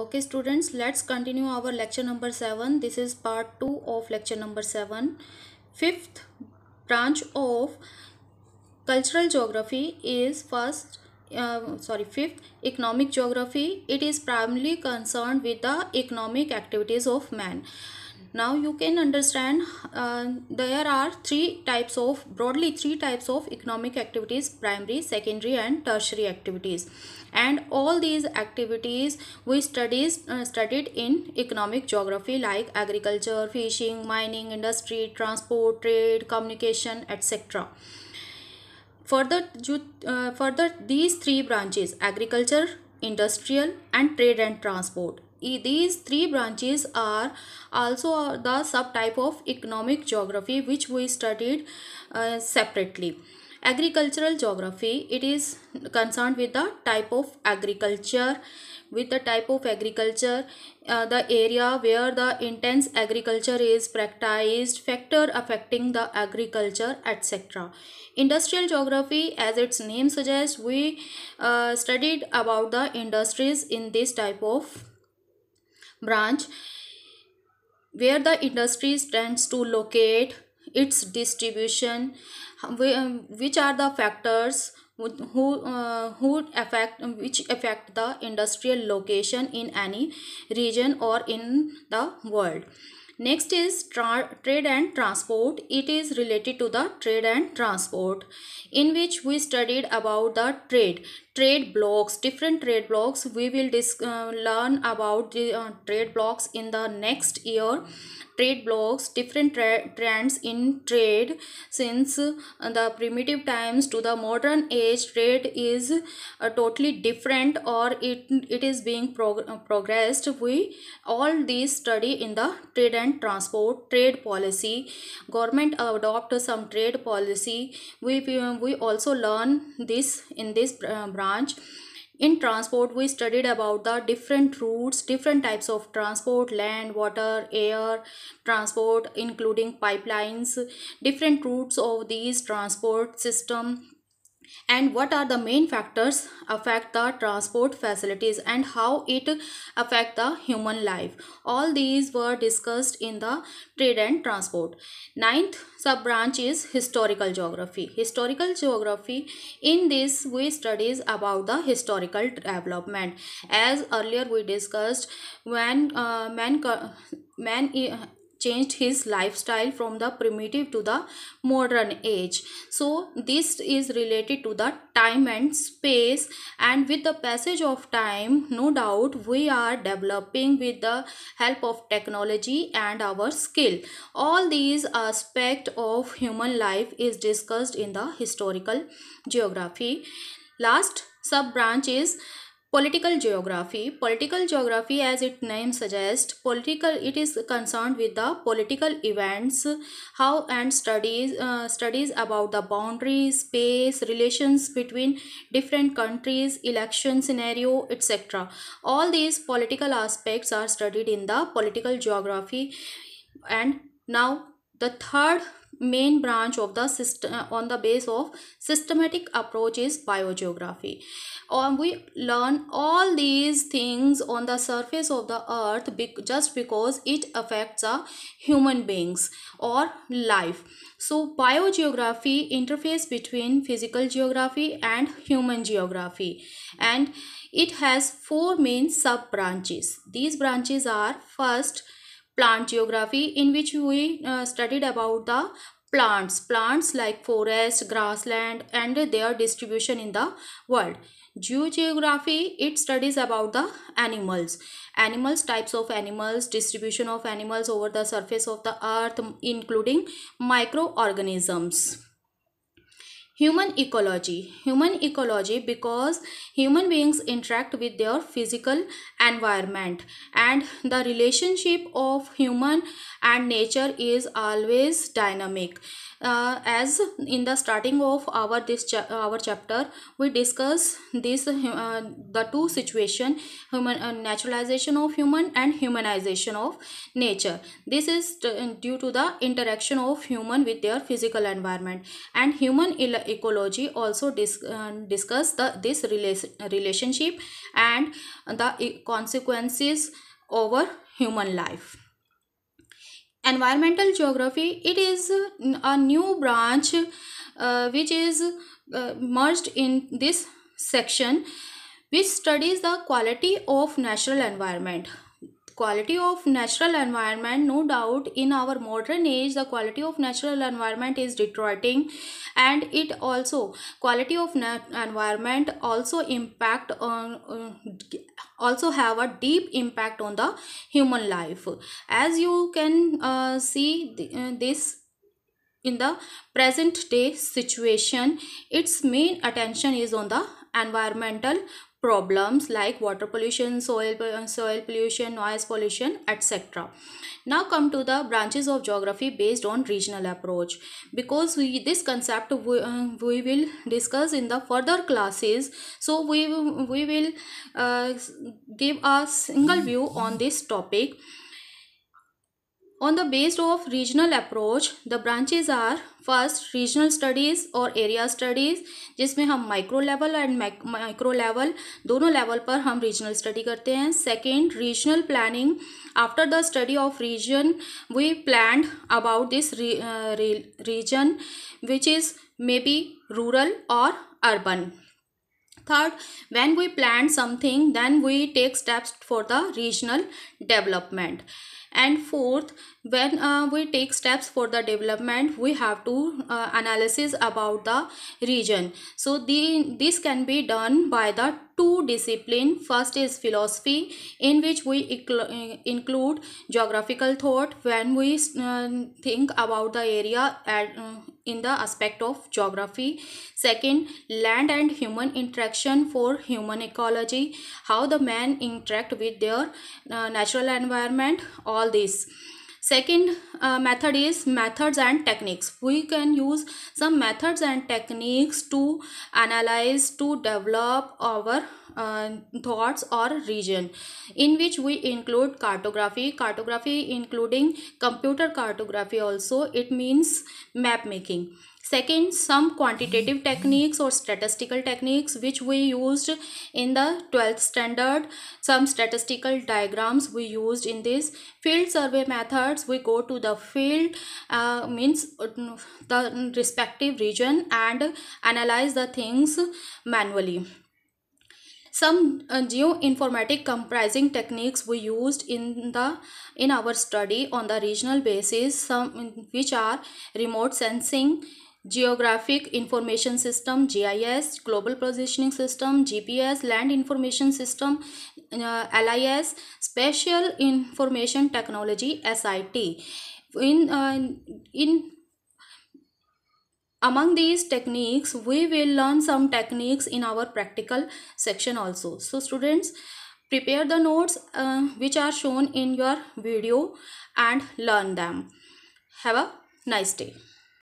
okay students let's continue our lecture number 7 this is part 2 of lecture number 7 fifth branch of cultural geography is first uh, sorry fifth economic geography it is primarily concerned with the economic activities of man now you can understand uh, there are three types of broadly three types of economic activities primary secondary and tertiary activities and all these activities we studies uh, studied in economic geography like agriculture fishing mining industry transport trade communication etc further uh, further these three branches agriculture industrial and trade and transport these three branches are also the subtype of economic geography which we studied uh, separately agricultural geography it is concerned with the type of agriculture with the type of agriculture uh, the area where the intense agriculture is practiced factor affecting the agriculture etc industrial geography as its name suggests we uh, studied about the industries in this type of branch where the industry stands to locate its distribution which are the factors who uh, who affect which affect the industrial location in any region or in the world Next is trade and transport. It is related to the trade and transport in which we studied about the trade. Trade blocks, different trade blocks. We will uh, learn about the uh, trade blocks in the next year Trade blocks different trends in trade since uh, the primitive times to the modern age trade is uh, totally different or it, it is being prog uh, progressed. We all these study in the trade and transport trade policy. Government adopt some trade policy. We, we also learn this in this uh, branch. In transport, we studied about the different routes, different types of transport, land, water, air transport, including pipelines, different routes of these transport system and what are the main factors affect the transport facilities and how it affect the human life all these were discussed in the trade and transport ninth sub branch is historical geography historical geography in this we studies about the historical development as earlier we discussed when uh, man man uh, changed his lifestyle from the primitive to the modern age so this is related to the time and space and with the passage of time no doubt we are developing with the help of technology and our skill all these aspect of human life is discussed in the historical geography last sub branch is Political geography. Political geography as its name suggests, political it is concerned with the political events, how and studies uh, studies about the boundaries, space, relations between different countries, election scenario, etc. All these political aspects are studied in the political geography and now the third main branch of the system uh, on the base of systematic approach is biogeography and uh, we learn all these things on the surface of the earth just because it affects the human beings or life so biogeography interface between physical geography and human geography and it has four main sub branches these branches are first plant geography in which we uh, studied about the plants plants like forest grassland and their distribution in the world geography it studies about the animals animals types of animals distribution of animals over the surface of the earth including microorganisms human ecology human ecology because human beings interact with their physical environment and the relationship of human and nature is always dynamic uh, as in the starting of our this cha our chapter we discuss this uh, the two situation human uh, naturalization of human and humanization of nature this is uh, due to the interaction of human with their physical environment and human ecology also dis uh, discuss the this rela relationship and the consequences over human life environmental geography it is a new branch uh, which is uh, merged in this section which studies the quality of natural environment quality of natural environment no doubt in our modern age the quality of natural environment is deteriorating and it also quality of environment also impact on uh, also have a deep impact on the human life as you can uh, see the, uh, this in the present day situation its main attention is on the environmental problems like water pollution soil uh, soil pollution noise pollution etc now come to the branches of geography based on regional approach because we this concept we, uh, we will discuss in the further classes so we we will uh, give a single view on this topic On the based of regional approach, the branches are first regional studies or area studies जिसमें हम micro level and micro level दोनों level पर हम regional study करते हैं Second, regional planning after the study of region we planned about this re, uh, re, region which is maybe rural or urban. Third, when we plan something then we take steps for the regional development. and fourth when uh, we take steps for the development we have to uh, analysis about the region so the this can be done by the two discipline first is philosophy in which we uh, include geographical thought when we uh, think about the area at, uh, in the aspect of geography second land and human interaction for human ecology how the man interact with their uh, natural environment or all this second uh, method is methods and techniques we can use some methods and techniques to analyze to develop our uh, thoughts or region in which we include cartography cartography including computer cartography also it means map making Second, some quantitative techniques or statistical techniques which we used in the 12th standard. Some statistical diagrams we used in this. Field survey methods, we go to the field, uh, means the respective region and analyze the things manually some uh, geoinformatic comprising techniques we used in the in our study on the regional basis some which are remote sensing geographic information system gis global positioning system gps land information system uh, lis Special information technology sit in uh, in among these techniques we will learn some techniques in our practical section also so students prepare the notes uh, which are shown in your video and learn them have a nice day